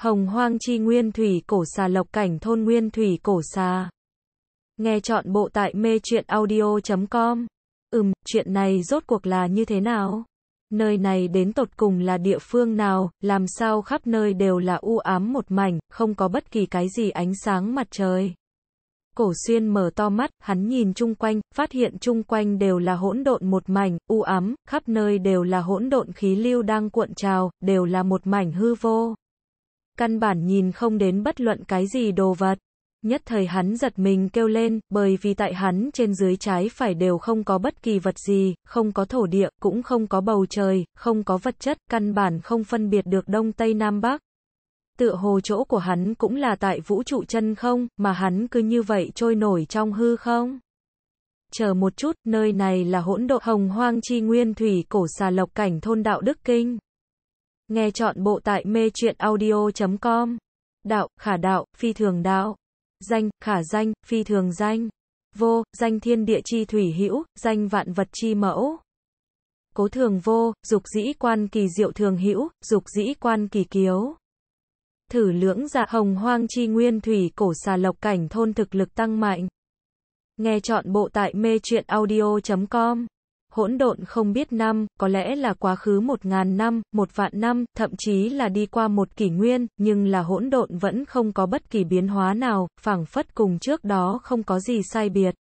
Hồng Hoang Chi Nguyên Thủy Cổ Xà Lộc Cảnh Thôn Nguyên Thủy Cổ Xà. Nghe chọn bộ tại mê chuyện audio.com. Ừm, chuyện này rốt cuộc là như thế nào? Nơi này đến tột cùng là địa phương nào, làm sao khắp nơi đều là u ám một mảnh, không có bất kỳ cái gì ánh sáng mặt trời. Cổ xuyên mở to mắt, hắn nhìn chung quanh, phát hiện chung quanh đều là hỗn độn một mảnh, u ám, khắp nơi đều là hỗn độn khí lưu đang cuộn trào, đều là một mảnh hư vô căn bản nhìn không đến bất luận cái gì đồ vật. Nhất thời hắn giật mình kêu lên, bởi vì tại hắn trên dưới trái phải đều không có bất kỳ vật gì, không có thổ địa, cũng không có bầu trời, không có vật chất, căn bản không phân biệt được Đông Tây Nam Bắc. Tựa hồ chỗ của hắn cũng là tại vũ trụ chân không, mà hắn cứ như vậy trôi nổi trong hư không. Chờ một chút, nơi này là hỗn độ hồng hoang chi nguyên thủy cổ xà lộc cảnh thôn đạo Đức Kinh. Nghe chọn bộ tại mê truyện audio.com. Đạo, khả đạo, phi thường đạo. Danh, khả danh, phi thường danh. Vô, danh thiên địa chi thủy hữu, danh vạn vật chi mẫu. Cố thường vô, dục dĩ quan kỳ diệu thường hữu, dục dĩ quan kỳ kiếu. Thử lưỡng dạ hồng hoang chi nguyên thủy cổ xà lộc cảnh thôn thực lực tăng mạnh. Nghe chọn bộ tại mê truyện audio.com hỗn độn không biết năm, có lẽ là quá khứ một ngàn năm, một vạn năm, thậm chí là đi qua một kỷ nguyên, nhưng là hỗn độn vẫn không có bất kỳ biến hóa nào, phảng phất cùng trước đó không có gì sai biệt.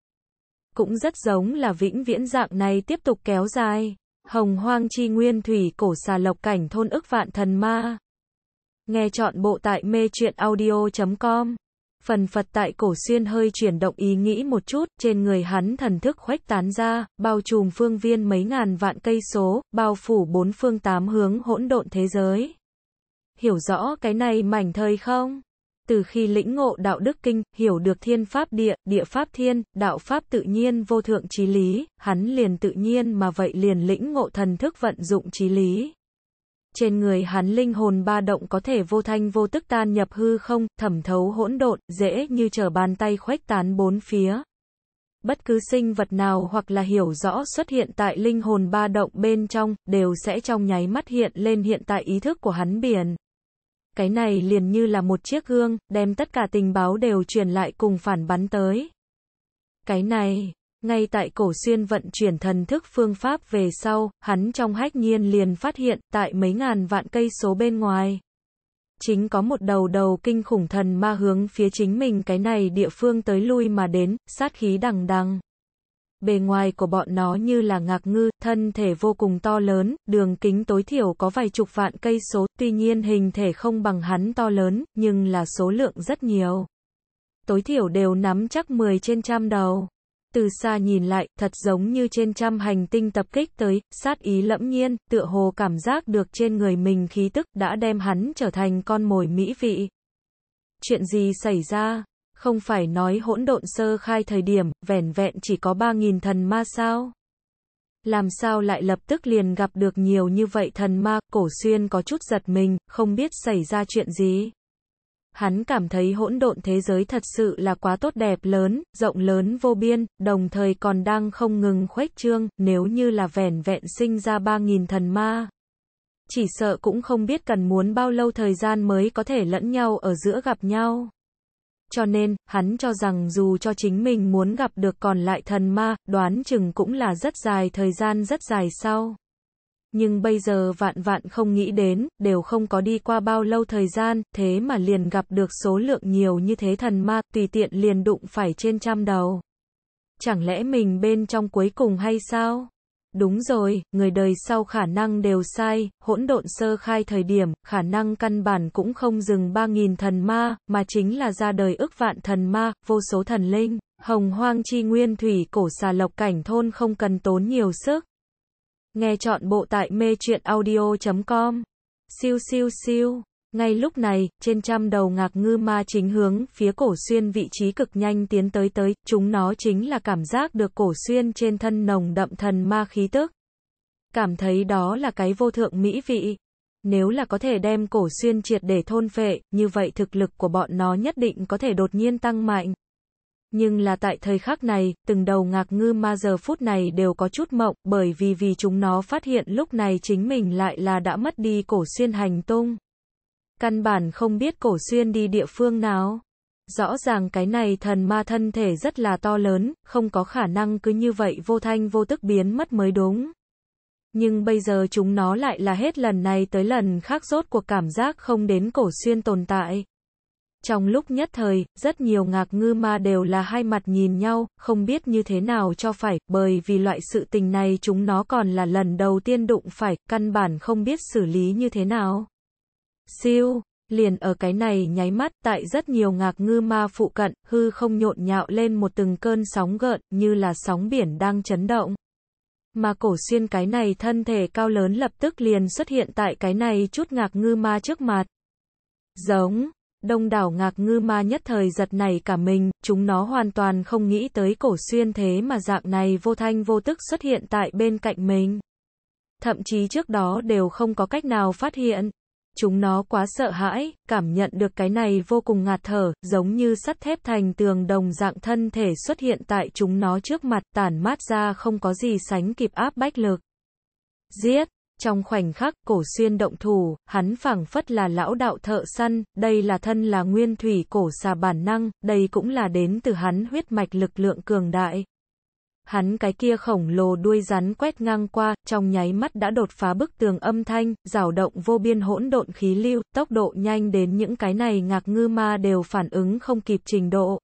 Cũng rất giống là vĩnh viễn dạng này tiếp tục kéo dài. Hồng hoang chi nguyên thủy cổ xà lộc cảnh thôn ức vạn thần ma. Nghe chọn bộ tại mê chuyện audio.com Phần Phật tại cổ xuyên hơi chuyển động ý nghĩ một chút, trên người hắn thần thức khuếch tán ra, bao trùm phương viên mấy ngàn vạn cây số, bao phủ bốn phương tám hướng hỗn độn thế giới. Hiểu rõ cái này mảnh thời không? Từ khi lĩnh ngộ đạo đức kinh, hiểu được thiên pháp địa, địa pháp thiên, đạo pháp tự nhiên vô thượng trí lý, hắn liền tự nhiên mà vậy liền lĩnh ngộ thần thức vận dụng trí lý trên người hắn linh hồn ba động có thể vô thanh vô tức tan nhập hư không, thẩm thấu hỗn độn, dễ như trở bàn tay khuếch tán bốn phía. Bất cứ sinh vật nào hoặc là hiểu rõ xuất hiện tại linh hồn ba động bên trong, đều sẽ trong nháy mắt hiện lên hiện tại ý thức của hắn biển. Cái này liền như là một chiếc gương, đem tất cả tình báo đều truyền lại cùng phản bắn tới. Cái này ngay tại cổ xuyên vận chuyển thần thức phương pháp về sau, hắn trong hách nhiên liền phát hiện, tại mấy ngàn vạn cây số bên ngoài. Chính có một đầu đầu kinh khủng thần ma hướng phía chính mình cái này địa phương tới lui mà đến, sát khí đằng đằng. Bề ngoài của bọn nó như là ngạc ngư, thân thể vô cùng to lớn, đường kính tối thiểu có vài chục vạn cây số, tuy nhiên hình thể không bằng hắn to lớn, nhưng là số lượng rất nhiều. Tối thiểu đều nắm chắc 10 trên trăm đầu từ xa nhìn lại, thật giống như trên trăm hành tinh tập kích tới, sát ý lẫm nhiên, tựa hồ cảm giác được trên người mình khí tức đã đem hắn trở thành con mồi mỹ vị. Chuyện gì xảy ra? Không phải nói hỗn độn sơ khai thời điểm, vẻn vẹn chỉ có 3.000 thần ma sao? Làm sao lại lập tức liền gặp được nhiều như vậy thần ma, cổ xuyên có chút giật mình, không biết xảy ra chuyện gì? hắn cảm thấy hỗn độn thế giới thật sự là quá tốt đẹp lớn, rộng lớn vô biên, đồng thời còn đang không ngừng khuếch trương, nếu như là vẻn vẹn sinh ra 3.000 thần ma. Chỉ sợ cũng không biết cần muốn bao lâu thời gian mới có thể lẫn nhau ở giữa gặp nhau. Cho nên, hắn cho rằng dù cho chính mình muốn gặp được còn lại thần ma, đoán chừng cũng là rất dài thời gian rất dài sau nhưng bây giờ vạn vạn không nghĩ đến, đều không có đi qua bao lâu thời gian, thế mà liền gặp được số lượng nhiều như thế thần ma, tùy tiện liền đụng phải trên trăm đầu. Chẳng lẽ mình bên trong cuối cùng hay sao? Đúng rồi, người đời sau khả năng đều sai, hỗn độn sơ khai thời điểm, khả năng căn bản cũng không dừng ba nghìn thần ma, mà chính là ra đời ức vạn thần ma, vô số thần linh. Hồng hoang chi nguyên thủy cổ xà lộc cảnh thôn không cần tốn nhiều sức, Nghe chọn bộ tại mê truyện audio.com. Siêu siêu siêu. Ngay lúc này, trên trăm đầu ngạc ngư ma chính hướng phía cổ xuyên vị trí cực nhanh tiến tới tới, chúng nó chính là cảm giác được cổ xuyên trên thân nồng đậm thần ma khí tức. Cảm thấy đó là cái vô thượng mỹ vị. Nếu là có thể đem cổ xuyên triệt để thôn phệ, như vậy thực lực của bọn nó nhất định có thể đột nhiên tăng mạnh nhưng là tại thời khắc này, từng đầu ngạc ngư ma giờ phút này đều có chút mộng, bởi vì vì chúng nó phát hiện lúc này chính mình lại là đã mất đi cổ xuyên hành tung. Căn bản không biết cổ xuyên đi địa phương nào. Rõ ràng cái này thần ma thân thể rất là to lớn, không có khả năng cứ như vậy vô thanh vô tức biến mất mới đúng. Nhưng bây giờ chúng nó lại là hết lần này tới lần khác rốt cuộc cảm giác không đến cổ xuyên tồn tại. Trong lúc nhất thời, rất nhiều ngạc ngư ma đều là hai mặt nhìn nhau, không biết như thế nào cho phải, bởi vì loại sự tình này chúng nó còn là lần đầu tiên đụng phải, căn bản không biết xử lý như thế nào. Siêu, liền ở cái này nháy mắt, tại rất nhiều ngạc ngư ma phụ cận, hư không nhộn nhạo lên một từng cơn sóng gợn, như là sóng biển đang chấn động. Mà cổ xuyên cái này thân thể cao lớn lập tức liền xuất hiện tại cái này chút ngạc ngư ma trước mặt. Giống đông đảo ngạc ngư ma nhất thời giật này cả mình, chúng nó hoàn toàn không nghĩ tới cổ xuyên thế mà dạng này vô thanh vô tức xuất hiện tại bên cạnh mình. Thậm chí trước đó đều không có cách nào phát hiện. Chúng nó quá sợ hãi, cảm nhận được cái này vô cùng ngạt thở, giống như sắt thép thành tường đồng dạng thân thể xuất hiện tại chúng nó trước mặt tản mát ra không có gì sánh kịp áp bách lực. Giết! Trong khoảnh khắc, cổ xuyên động thủ, hắn phảng phất là lão đạo thợ săn, đây là thân là nguyên thủy cổ xà bản năng, đây cũng là đến từ hắn huyết mạch lực lượng cường đại. Hắn cái kia khổng lồ đuôi rắn quét ngang qua, trong nháy mắt đã đột phá bức tường âm thanh, rào động vô biên hỗn độn khí lưu, tốc độ nhanh đến những cái này ngạc ngư ma đều phản ứng không kịp trình độ.